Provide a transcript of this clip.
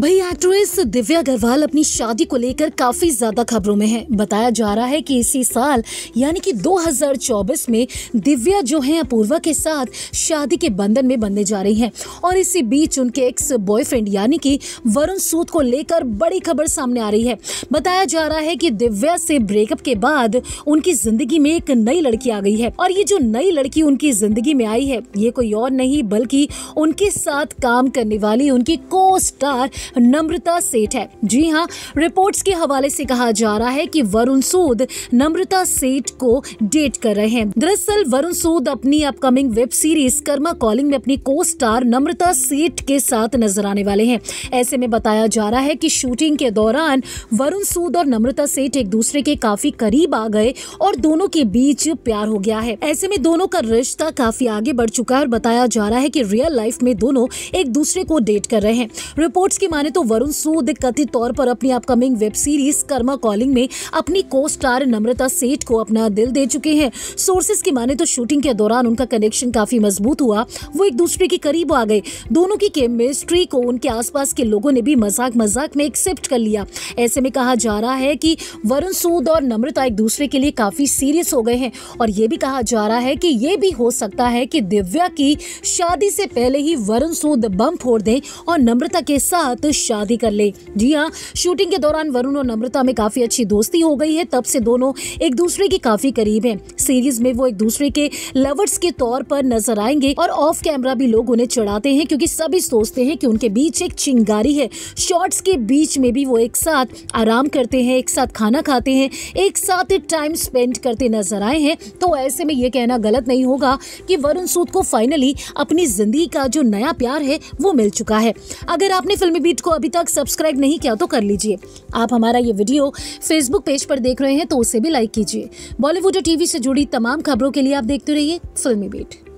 भाई एक्ट्रेस दिव्या अग्रवाल अपनी शादी को लेकर काफी ज्यादा खबरों में है बताया जा रहा है कि इसी साल यानी कि 2024 में दिव्या जो है अपूर्वा के साथ शादी के बंधन में बंधने जा रही हैं और इसी बीच उनके एक्स बॉयफ्रेंड यानी कि वरुण सूद को लेकर बड़ी खबर सामने आ रही है बताया जा रहा है कि दिव्या से ब्रेकअप के बाद उनकी जिंदगी में एक नई लड़की आ गई है और ये जो नई लड़की उनकी जिंदगी में आई है ये कोई और नहीं बल्कि उनके साथ काम करने वाली उनकी को स्टार नम्रता सेठ है जी हाँ रिपोर्ट्स के हवाले से कहा जा रहा है कि वरुण सूद नम्रता सेठ को डेट कर रहे हैं दरअसल वरुण सूद अपनी upcoming web series Karma Calling में अपनी को स्टार नम्रता सेठ के साथ नजर आने वाले हैं ऐसे में बताया जा रहा है कि शूटिंग के दौरान वरुण सूद और नम्रता सेठ एक दूसरे के काफी करीब आ गए और दोनों के बीच प्यार हो गया है ऐसे में दोनों का रिश्ता काफी आगे बढ़ चुका है और बताया जा रहा है की रियल लाइफ में दोनों एक दूसरे को डेट कर रहे हैं रिपोर्ट्स के माने तो वरुण सूद कथित तौर पर अपनी upcoming web series Karma Calling में अपनी को स्टार नम्रता सेठ को अपना दिल दे चुके हैं सोर्सेस की माने तो शूटिंग के दौरान उनका कनेक्शन काफी मजबूत हुआ वो एक दूसरे के करीब आ गए दोनों की केमिस्ट्री को उनके आसपास के लोगों ने भी मजाक मजाक में एक्सेप्ट कर लिया ऐसे में कहा जा रहा है कि वरुण सूद और नम्रता एक दूसरे के लिए काफी सीरियस हो गए हैं और ये भी कहा जा रहा है कि ये भी हो सकता है कि दिव्या की शादी से पहले ही वरुण सूद बम फोड़ दें और नम्रता के साथ साथ शादी कर ले जी हाँ शूटिंग के दौरान वरुण और नम्रता में काफी अच्छी दोस्ती हो गई है तब से दोनों एक दूसरे के काफी करीब हैं सीरीज में वो एक दूसरे के लवर्स के तौर पर नजर आएंगे और ऑफ कैमरा भी लोग उन्हें चढ़ाते हैं क्योंकि सभी सोचते हैं कि उनके बीच एक चिंगारी है शॉर्ट्स के बीच में भी वो एक साथ आराम करते हैं एक साथ खाना खाते हैं एक साथ टाइम स्पेंड करते नजर आए हैं तो ऐसे में ये कहना गलत नहीं होगा कि वरुण सूद को फाइनली अपनी जिंदगी का जो नया प्यार है वो मिल चुका है अगर आपने फिल्मी मीट को अभी तक सब्सक्राइब नहीं किया तो कर लीजिए आप हमारा ये वीडियो फेसबुक पेज पर देख रहे हैं तो उसे भी लाइक कीजिए बॉलीवुड और टीवी से जुड़ी तमाम खबरों के लिए आप देखते रहिए फिल्मी बीट